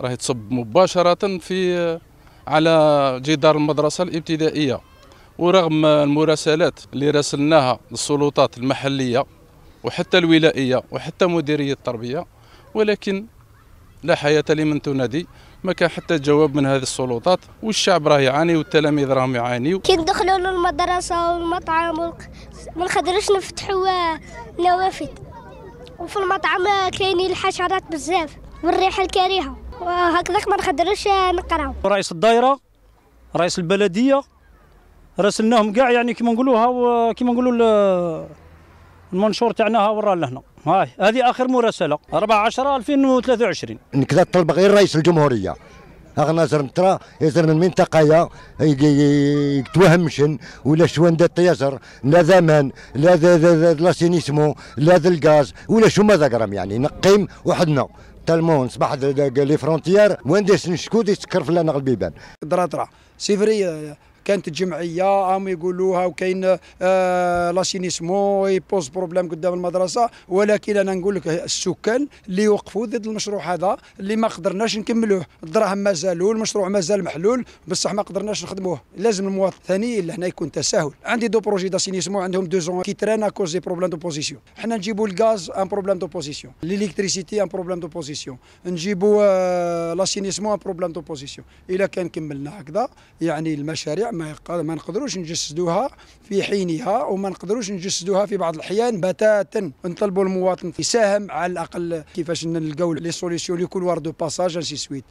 راهي تصب مباشرة في على جدار المدرسة الابتدائية ورغم المراسلات اللي راسلناها للسلطات المحلية وحتى الولائية وحتى مديرية التربية ولكن لا حياة لمن تنادي ما كان حتى جواب من هذه السلطات والشعب راه يعاني والتلاميذ راهم يعانيو كي ندخلوا للمدرسة والمطعم ما نقدروش نفتحوا نوافذ وفي المطعم كاينين الحشرات بزاف والريحة الكريهة وهكذاك ما نقدروش آه، نقراو رئيس الدائره رئيس البلديه راسلناهم كاع يعني كيما نقولوها كيما نقولوا المنشور تاعنا ها ورا لهنا هاي هذه اخر مراسله 14 10 2023 نكذا طلب غير رئيس الجمهوريه اغنا زر نترا يزر المنطقه يا يتوهمشن ولا شوان دا الطيازر لا زمان لا لا سينيسمو لا الغاز ولا شو ماذا قرام يعني نقيم وحدنا تالمون صباح لي فرونتيير وين ديس نشكو ديس كرف لنا غلبيبان درا درا سي فري كانت الجمعيه هم يقولوها وكاين آه لاسينيسمون يبوز بروبليم قدام المدرسه ولكن انا نقول لك السكان اللي وقفوا ضد المشروع هذا اللي ما قدرناش نكملوه الدراهم مازالوا المشروع مازال محلول بصح ما قدرناش نخدموه لازم المواطن الثاني اللي هنا يكون تساهل عندي دو بروجي داسينيسمون عندهم دو زون كي تران كوز دي بروبليم دوبوزيسيون حنا نجيبوا الغاز ان بروبليم دوبوزيسيون ليليكتريسيتي ان بروبليم دوبوزيسيون نجيبوا آه لاسينيسمون ان بروبليم دوبوزيسيون الا كان كملنا هكذا يعني المشاريع ما ما نقدروش نجسدوها في حينها وما نقدروش نجسدوها في بعض الاحيان بتاتا نطلبوا المواطن يساهم على الاقل كيفاش نلقاو لي سوليسيون لكل وارد دو باساج انسي سويت